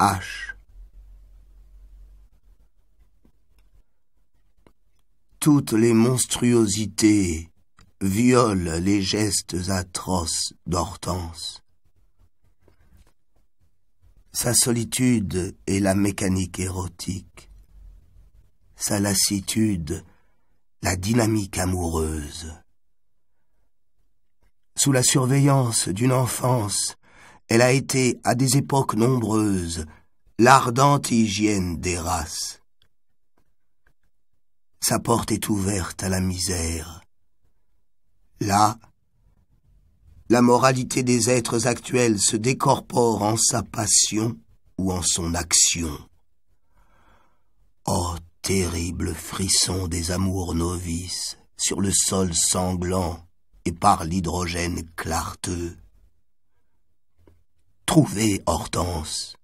H. Toutes les monstruosités violent les gestes atroces d'Hortense. Sa solitude est la mécanique érotique, sa lassitude la dynamique amoureuse. Sous la surveillance d'une enfance elle a été, à des époques nombreuses, l'ardente hygiène des races. Sa porte est ouverte à la misère. Là, la moralité des êtres actuels se décorpore en sa passion ou en son action. Oh, terrible frisson des amours novices sur le sol sanglant et par l'hydrogène clarteux. Trouvez Hortense.